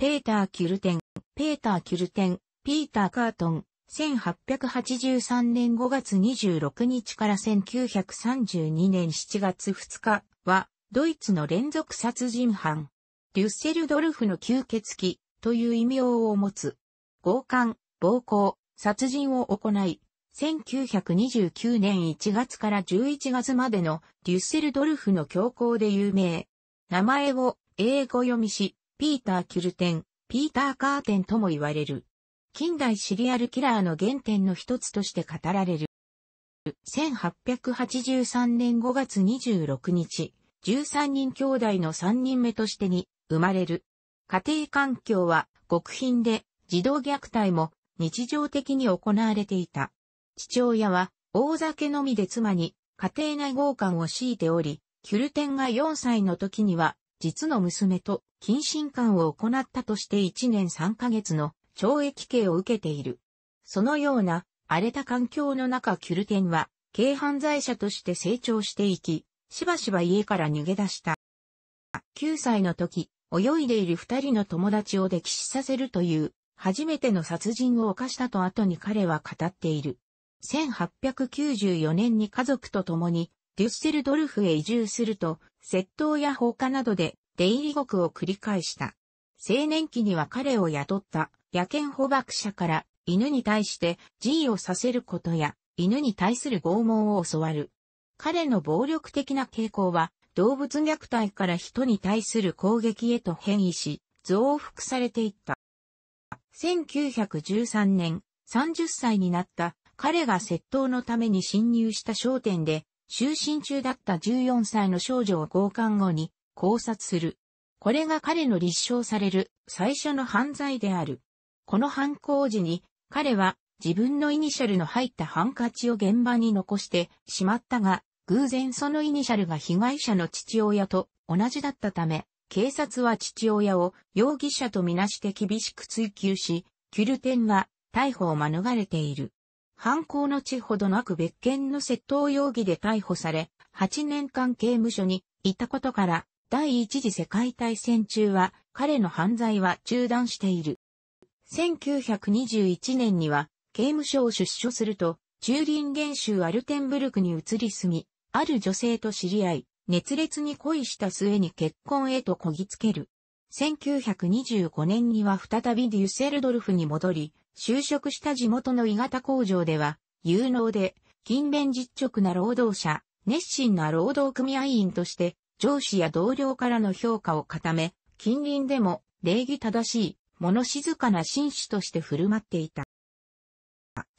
ペーター・キュルテン、ペーター・キュルテン、ピーター・カートン、1883年5月26日から1932年7月2日は、ドイツの連続殺人犯、デュッセルドルフの吸血鬼という異名を持つ、強姦、暴行、殺人を行い、1929年1月から11月までのデュッセルドルフの教皇で有名。名前を英語読みし、ピーター・キュルテン、ピーター・カーテンとも言われる。近代シリアルキラーの原点の一つとして語られる。1883年5月26日、13人兄弟の3人目としてに生まれる。家庭環境は極貧で児童虐待も日常的に行われていた。父親は大酒のみで妻に家庭内豪姦を強いており、キュルテンが4歳の時には実の娘と近親間を行ったとして1年3ヶ月の懲役刑を受けている。そのような荒れた環境の中キュルテンは軽犯罪者として成長していき、しばしば家から逃げ出した。9歳の時、泳いでいる二人の友達を溺死させるという、初めての殺人を犯したと後に彼は語っている。1894年に家族と共にデュッセルドルフへ移住すると、窃盗や放火などで出入り獄を繰り返した。青年期には彼を雇った野犬捕獲者から犬に対して自意をさせることや犬に対する拷問を教わる。彼の暴力的な傾向は動物虐待から人に対する攻撃へと変異し増幅されていった。1913年30歳になった彼が窃盗のために侵入した商店で就寝中だった14歳の少女を強姦後に考察する。これが彼の立証される最初の犯罪である。この犯行時に彼は自分のイニシャルの入ったハンカチを現場に残してしまったが、偶然そのイニシャルが被害者の父親と同じだったため、警察は父親を容疑者とみなして厳しく追及し、キュルテンは逮捕を免れている。犯行の地ほどなく別件の窃盗容疑で逮捕され、8年間刑務所にいたことから、第一次世界大戦中は彼の犯罪は中断している。1921年には刑務所を出所すると、中林元州アルテンブルクに移り住み、ある女性と知り合い、熱烈に恋した末に結婚へとこぎつける。1925年には再びデュッセルドルフに戻り、就職した地元の鋳型工場では、有能で、勤勉実直な労働者、熱心な労働組合員として、上司や同僚からの評価を固め、近隣でも礼儀正しい、物静かな紳士として振る舞っていた。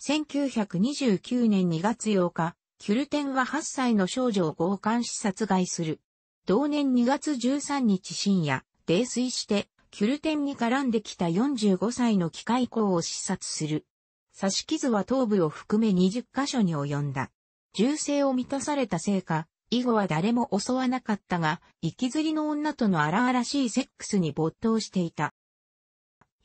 1929年2月8日、キュルテンは8歳の少女を強姦し殺害する。同年2月13日深夜、泥酔してキュルテンに絡んできた45歳の機械工を視察する。刺し傷は頭部を含め20箇所に及んだ。銃声を満たされたせいか、以後は誰も襲わなかったが、息ずりの女との荒々しいセックスに没頭していた。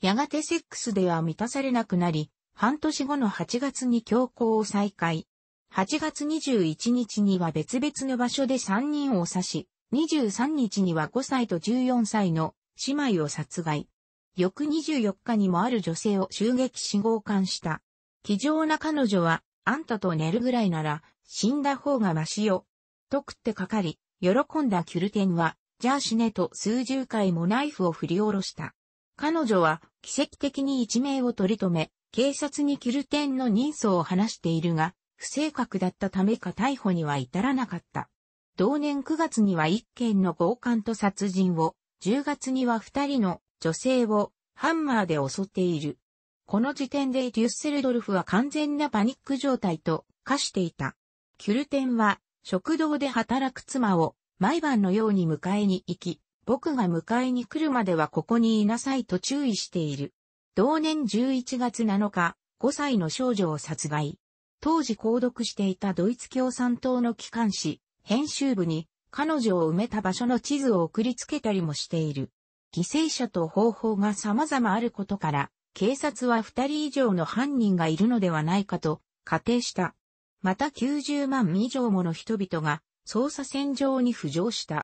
やがてセックスでは満たされなくなり、半年後の8月に強行を再開。8月21日には別々の場所で3人を刺し、23日には5歳と14歳の姉妹を殺害。翌24日にもある女性を襲撃し強姦した。気丈な彼女は、あんたと寝るぐらいなら、死んだ方がましよ。と食ってかかり、喜んだキュルテンは、じゃあ死ねと数十回もナイフを振り下ろした。彼女は、奇跡的に一命を取り留め、警察にキュルテンの人相を話しているが、不正確だったためか逮捕には至らなかった。同年9月には一件の強姦と殺人を10月には2人の女性をハンマーで襲っている。この時点でデュッセルドルフは完全なパニック状態と化していた。キュルテンは食堂で働く妻を毎晩のように迎えに行き、僕が迎えに来るまではここにいなさいと注意している。同年11月7日、5歳の少女を殺害。当時購読していたドイツ共産党の機関紙、編集部に彼女を埋めた場所の地図を送りつけたりもしている。犠牲者と方法が様々あることから、警察は二人以上の犯人がいるのではないかと仮定した。また90万以上もの人々が捜査線上に浮上した。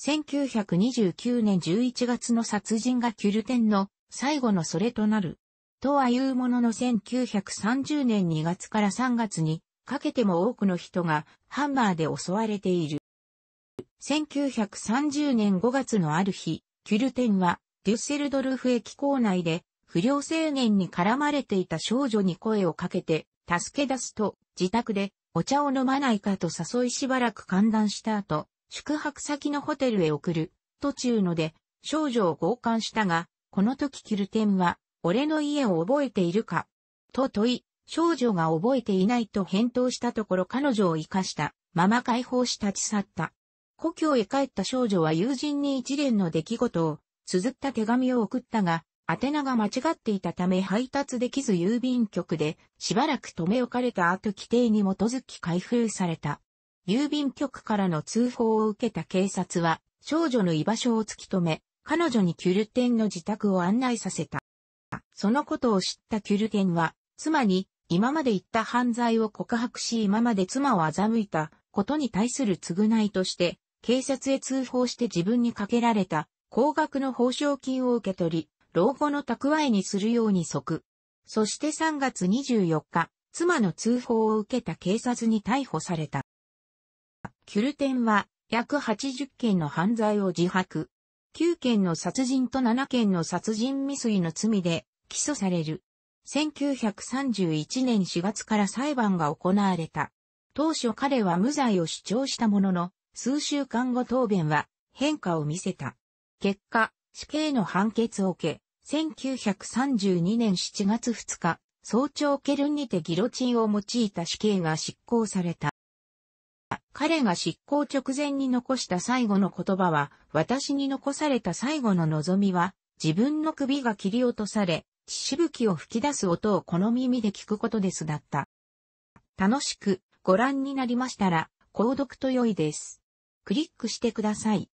1929年11月の殺人がキュルテンの最後のそれとなる。とはいうものの1930年2月から3月にかけても多くの人がハンマーで襲われている。1930年5月のある日、キュルテンは、デュッセルドルフ駅構内で、不良青年に絡まれていた少女に声をかけて、助け出すと、自宅で、お茶を飲まないかと誘いしばらく寒暖した後、宿泊先のホテルへ送る、途中ので、少女を強姦したが、この時キルテンは、俺の家を覚えているかと問い、少女が覚えていないと返答したところ彼女を生かした、まま解放し立ち去った。故郷へ帰った少女は友人に一連の出来事を、綴った手紙を送ったが、宛名が間違っていたため配達できず郵便局でしばらく留め置かれた後規定に基づき開封された。郵便局からの通報を受けた警察は少女の居場所を突き止め、彼女にキュルテンの自宅を案内させた。そのことを知ったキュルテンは妻に今まで言った犯罪を告白し今まで妻を欺いたことに対する償いとして警察へ通報して自分にかけられた高額の報奨金を受け取り、老後の蓄えにするように即。そして3月24日、妻の通報を受けた警察に逮捕された。キュルテンは約80件の犯罪を自白。9件の殺人と7件の殺人未遂の罪で起訴される。1931年4月から裁判が行われた。当初彼は無罪を主張したものの、数週間後答弁は変化を見せた。結果、死刑の判決を受け、1932年7月2日、早朝ケルンにてギロチンを用いた死刑が執行された。彼が執行直前に残した最後の言葉は、私に残された最後の望みは、自分の首が切り落とされ、血しぶきを吹き出す音をこの耳で聞くことですだった。楽しくご覧になりましたら、購読と良いです。クリックしてください。